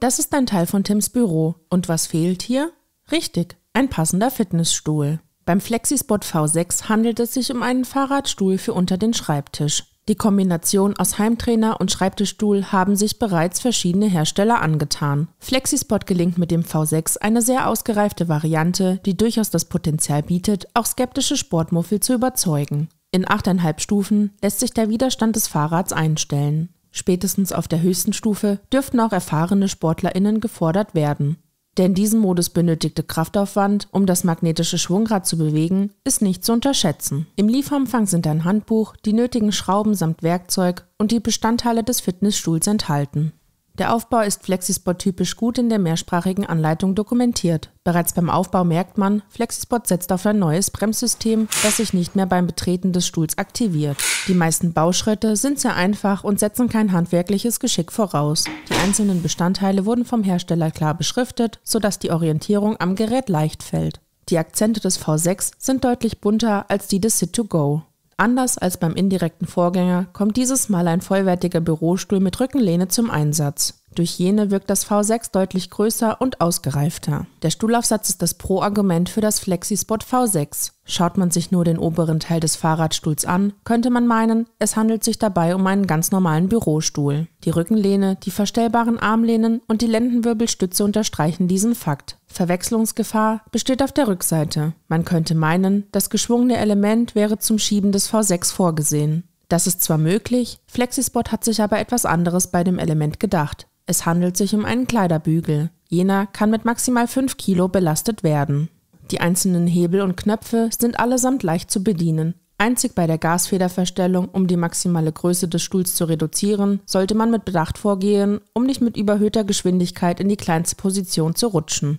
Das ist ein Teil von Tims Büro. Und was fehlt hier? Richtig, ein passender Fitnessstuhl. Beim Flexispot V6 handelt es sich um einen Fahrradstuhl für unter den Schreibtisch. Die Kombination aus Heimtrainer und Schreibtischstuhl haben sich bereits verschiedene Hersteller angetan. Flexispot gelingt mit dem V6 eine sehr ausgereifte Variante, die durchaus das Potenzial bietet, auch skeptische Sportmuffel zu überzeugen. In 8,5 Stufen lässt sich der Widerstand des Fahrrads einstellen. Spätestens auf der höchsten Stufe dürften auch erfahrene SportlerInnen gefordert werden. Denn diesen Modus benötigte Kraftaufwand, um das magnetische Schwungrad zu bewegen, ist nicht zu unterschätzen. Im Lieferumfang sind ein Handbuch, die nötigen Schrauben samt Werkzeug und die Bestandteile des Fitnessstuhls enthalten. Der Aufbau ist flexispot typisch gut in der mehrsprachigen Anleitung dokumentiert. Bereits beim Aufbau merkt man, Flexispot setzt auf ein neues Bremssystem, das sich nicht mehr beim Betreten des Stuhls aktiviert. Die meisten Bauschritte sind sehr einfach und setzen kein handwerkliches Geschick voraus. Die einzelnen Bestandteile wurden vom Hersteller klar beschriftet, sodass die Orientierung am Gerät leicht fällt. Die Akzente des V6 sind deutlich bunter als die des Sit2Go. Anders als beim indirekten Vorgänger kommt dieses Mal ein vollwertiger Bürostuhl mit Rückenlehne zum Einsatz. Durch jene wirkt das V6 deutlich größer und ausgereifter. Der Stuhlaufsatz ist das Pro-Argument für das Flexispot V6. Schaut man sich nur den oberen Teil des Fahrradstuhls an, könnte man meinen, es handelt sich dabei um einen ganz normalen Bürostuhl. Die Rückenlehne, die verstellbaren Armlehnen und die Lendenwirbelstütze unterstreichen diesen Fakt. Verwechslungsgefahr besteht auf der Rückseite. Man könnte meinen, das geschwungene Element wäre zum Schieben des V6 vorgesehen. Das ist zwar möglich, Flexispot hat sich aber etwas anderes bei dem Element gedacht. Es handelt sich um einen Kleiderbügel. Jener kann mit maximal 5 Kilo belastet werden. Die einzelnen Hebel und Knöpfe sind allesamt leicht zu bedienen. Einzig bei der Gasfederverstellung, um die maximale Größe des Stuhls zu reduzieren, sollte man mit Bedacht vorgehen, um nicht mit überhöhter Geschwindigkeit in die kleinste Position zu rutschen.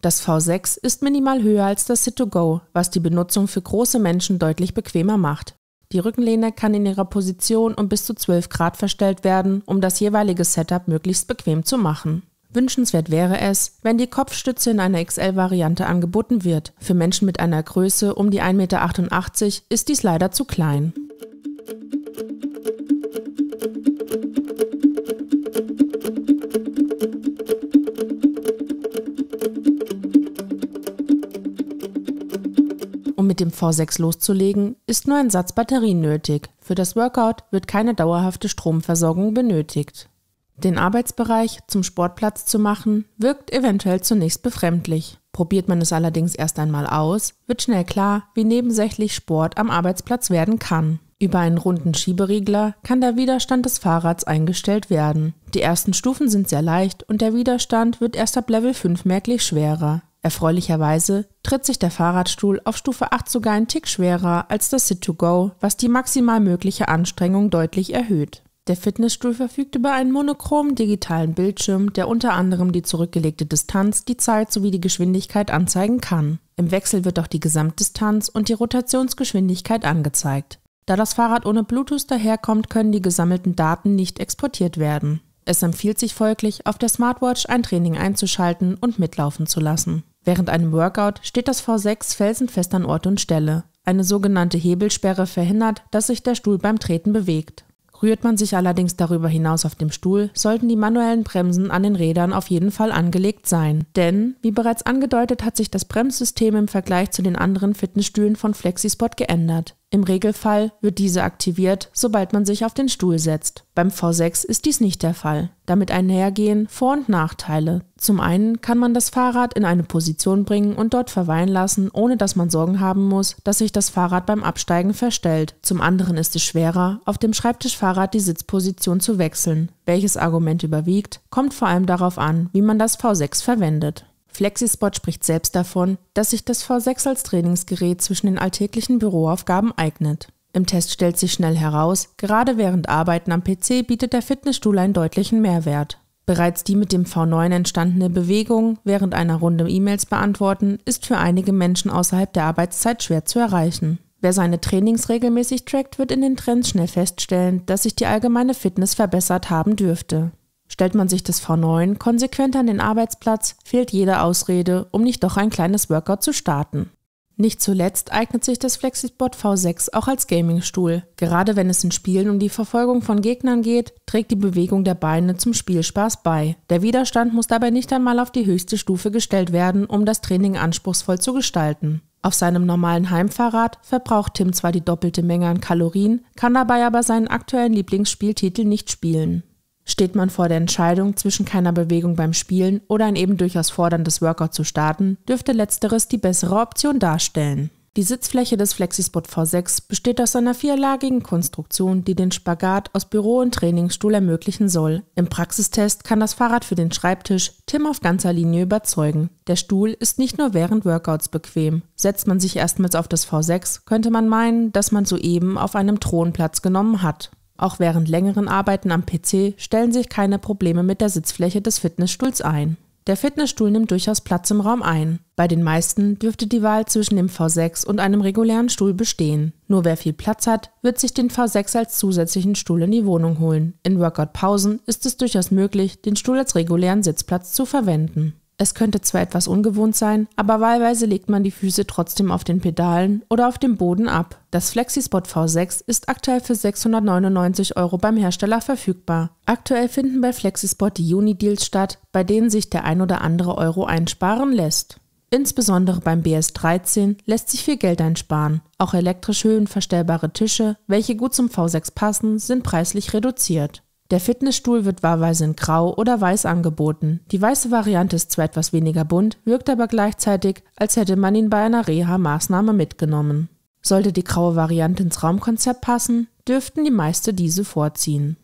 Das V6 ist minimal höher als das Sit2Go, was die Benutzung für große Menschen deutlich bequemer macht. Die Rückenlehne kann in ihrer Position um bis zu 12 Grad verstellt werden, um das jeweilige Setup möglichst bequem zu machen. Wünschenswert wäre es, wenn die Kopfstütze in einer XL-Variante angeboten wird. Für Menschen mit einer Größe um die 1,88 Meter ist dies leider zu klein. mit dem V6 loszulegen, ist nur ein Satz Batterien nötig. Für das Workout wird keine dauerhafte Stromversorgung benötigt. Den Arbeitsbereich zum Sportplatz zu machen, wirkt eventuell zunächst befremdlich. Probiert man es allerdings erst einmal aus, wird schnell klar, wie nebensächlich Sport am Arbeitsplatz werden kann. Über einen runden Schieberegler kann der Widerstand des Fahrrads eingestellt werden. Die ersten Stufen sind sehr leicht und der Widerstand wird erst ab Level 5 merklich schwerer. Erfreulicherweise tritt sich der Fahrradstuhl auf Stufe 8 sogar einen Tick schwerer als das Sit-to-Go, was die maximal mögliche Anstrengung deutlich erhöht. Der Fitnessstuhl verfügt über einen monochromen digitalen Bildschirm, der unter anderem die zurückgelegte Distanz, die Zeit sowie die Geschwindigkeit anzeigen kann. Im Wechsel wird auch die Gesamtdistanz und die Rotationsgeschwindigkeit angezeigt. Da das Fahrrad ohne Bluetooth daherkommt, können die gesammelten Daten nicht exportiert werden. Es empfiehlt sich folglich, auf der Smartwatch ein Training einzuschalten und mitlaufen zu lassen. Während einem Workout steht das V6 felsenfest an Ort und Stelle. Eine sogenannte Hebelsperre verhindert, dass sich der Stuhl beim Treten bewegt. Rührt man sich allerdings darüber hinaus auf dem Stuhl, sollten die manuellen Bremsen an den Rädern auf jeden Fall angelegt sein. Denn, wie bereits angedeutet, hat sich das Bremssystem im Vergleich zu den anderen Fitnessstühlen von Flexispot geändert. Im Regelfall wird diese aktiviert, sobald man sich auf den Stuhl setzt. Beim V6 ist dies nicht der Fall. Damit einhergehen Vor- und Nachteile. Zum einen kann man das Fahrrad in eine Position bringen und dort verweilen lassen, ohne dass man Sorgen haben muss, dass sich das Fahrrad beim Absteigen verstellt. Zum anderen ist es schwerer, auf dem Schreibtischfahrrad die Sitzposition zu wechseln. Welches Argument überwiegt, kommt vor allem darauf an, wie man das V6 verwendet. Flexispot spricht selbst davon, dass sich das V6 als Trainingsgerät zwischen den alltäglichen Büroaufgaben eignet. Im Test stellt sich schnell heraus, gerade während Arbeiten am PC bietet der Fitnessstuhl einen deutlichen Mehrwert. Bereits die mit dem V9 entstandene Bewegung, während einer Runde E-Mails beantworten, ist für einige Menschen außerhalb der Arbeitszeit schwer zu erreichen. Wer seine Trainings regelmäßig trackt, wird in den Trends schnell feststellen, dass sich die allgemeine Fitness verbessert haben dürfte. Stellt man sich das V9 konsequent an den Arbeitsplatz, fehlt jede Ausrede, um nicht doch ein kleines Workout zu starten. Nicht zuletzt eignet sich das FlexiSpot V6 auch als Gaming-Stuhl. Gerade wenn es in Spielen um die Verfolgung von Gegnern geht, trägt die Bewegung der Beine zum Spielspaß bei. Der Widerstand muss dabei nicht einmal auf die höchste Stufe gestellt werden, um das Training anspruchsvoll zu gestalten. Auf seinem normalen Heimfahrrad verbraucht Tim zwar die doppelte Menge an Kalorien, kann dabei aber seinen aktuellen Lieblingsspieltitel nicht spielen. Steht man vor der Entscheidung, zwischen keiner Bewegung beim Spielen oder ein eben durchaus forderndes Workout zu starten, dürfte letzteres die bessere Option darstellen. Die Sitzfläche des Flexispot V6 besteht aus einer vierlagigen Konstruktion, die den Spagat aus Büro und Trainingsstuhl ermöglichen soll. Im Praxistest kann das Fahrrad für den Schreibtisch Tim auf ganzer Linie überzeugen. Der Stuhl ist nicht nur während Workouts bequem. Setzt man sich erstmals auf das V6, könnte man meinen, dass man soeben auf einem Thronplatz genommen hat. Auch während längeren Arbeiten am PC stellen sich keine Probleme mit der Sitzfläche des Fitnessstuhls ein. Der Fitnessstuhl nimmt durchaus Platz im Raum ein. Bei den meisten dürfte die Wahl zwischen dem V6 und einem regulären Stuhl bestehen. Nur wer viel Platz hat, wird sich den V6 als zusätzlichen Stuhl in die Wohnung holen. In Workout-Pausen ist es durchaus möglich, den Stuhl als regulären Sitzplatz zu verwenden. Es könnte zwar etwas ungewohnt sein, aber wahlweise legt man die Füße trotzdem auf den Pedalen oder auf dem Boden ab. Das FlexiSpot V6 ist aktuell für 699 Euro beim Hersteller verfügbar. Aktuell finden bei FlexiSpot die Juni-Deals statt, bei denen sich der ein oder andere Euro einsparen lässt. Insbesondere beim BS13 lässt sich viel Geld einsparen. Auch elektrisch höhenverstellbare Tische, welche gut zum V6 passen, sind preislich reduziert. Der Fitnessstuhl wird wahrweise in Grau oder Weiß angeboten. Die weiße Variante ist zwar etwas weniger bunt, wirkt aber gleichzeitig, als hätte man ihn bei einer Reha-Maßnahme mitgenommen. Sollte die graue Variante ins Raumkonzept passen, dürften die meisten diese vorziehen.